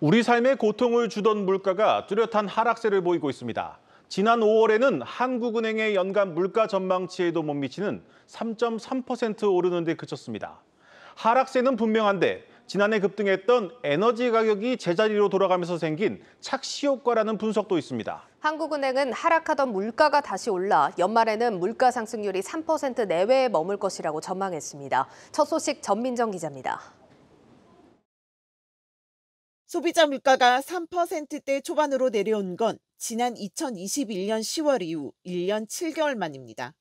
우리 삶에 고통을 주던 물가가 뚜렷한 하락세를 보이고 있습니다. 지난 5월에는 한국은행의 연간 물가 전망치에도 못 미치는 3.3% 오르는 데 그쳤습니다. 하락세는 분명한데 지난해 급등했던 에너지 가격이 제자리로 돌아가면서 생긴 착시 효과라는 분석도 있습니다. 한국은행은 하락하던 물가가 다시 올라 연말에는 물가 상승률이 3% 내외에 머물 것이라고 전망했습니다. 첫 소식 전민정 기자입니다. 소비자 물가가 3%대 초반으로 내려온 건 지난 2021년 10월 이후 1년 7개월 만입니다.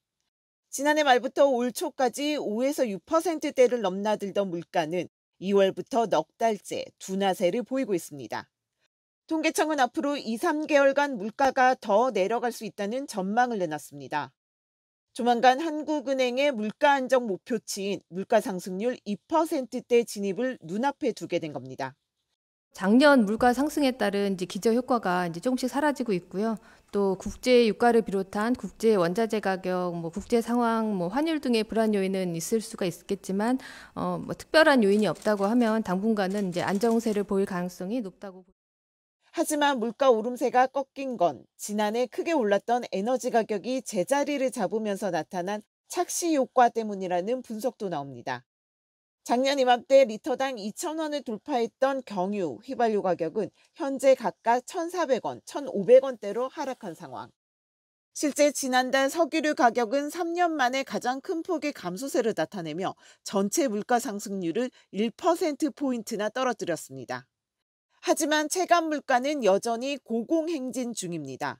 지난해 말부터 올 초까지 5에서 6%대를 넘나들던 물가는 2월부터 넉 달째 둔화세를 보이고 있습니다. 통계청은 앞으로 2, 3개월간 물가가 더 내려갈 수 있다는 전망을 내놨습니다. 조만간 한국은행의 물가 안정 목표치인 물가 상승률 2%대 진입을 눈앞에 두게 된 겁니다. 작년 물가 상승에 따른 이제 기저 효과가 이제 조금씩 사라지고 있고요. 또 국제 유가를 비롯한 국제 원자재 가격, 뭐 국제 상황, 뭐 환율 등의 불안 요인은 있을 수가 있겠지만 어, 뭐 특별한 요인이 없다고 하면 당분간은 이제 안정세를 보일 가능성이 높다고. 하지만 물가 오름세가 꺾인 건 지난해 크게 올랐던 에너지 가격이 제자리를 잡으면서 나타난 착시 효과 때문이라는 분석도 나옵니다. 작년 이맘때 리터당 2,000원을 돌파했던 경유, 휘발유 가격은 현재 각각 1,400원, 1,500원대로 하락한 상황. 실제 지난달 석유류 가격은 3년 만에 가장 큰 폭의 감소세를 나타내며 전체 물가 상승률을 1%포인트나 떨어뜨렸습니다. 하지만 체감 물가는 여전히 고공행진 중입니다.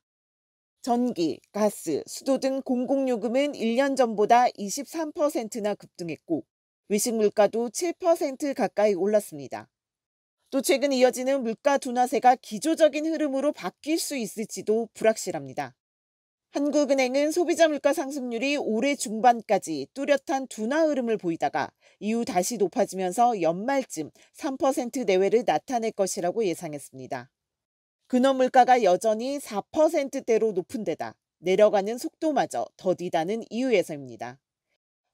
전기, 가스, 수도 등 공공요금은 1년 전보다 23%나 급등했고 외식 물가도 7% 가까이 올랐습니다. 또 최근 이어지는 물가 둔화세가 기조적인 흐름으로 바뀔 수 있을지도 불확실합니다. 한국은행은 소비자 물가 상승률이 올해 중반까지 뚜렷한 둔화 흐름을 보이다가 이후 다시 높아지면서 연말쯤 3% 내외를 나타낼 것이라고 예상했습니다. 근원 물가가 여전히 4%대로 높은 데다 내려가는 속도마저 더디다는 이유에서입니다.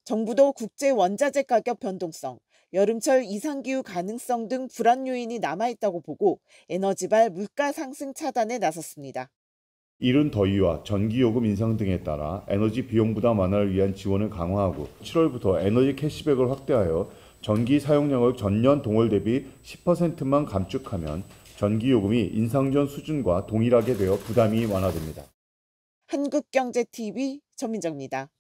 정부도 국제 원자재 가격 변동성, 여름철 이상기후 가능성 등 불안 요인이 남아있다고 보고 에너지발 물가 상승 차단에 나섰습니다. 이른 더위와 전기요금 인상 등에 따라 에너지 비용 부담 완화를 위한 지원을 강화하고 7월부터 에너지 캐시백을 확대하여 전기 사용량을 전년 동월 대비 10%만 감축하면 전기요금이 인상 전 수준과 동일하게 되어 부담이 완화됩니다. 한국경제TV 전민정입니다.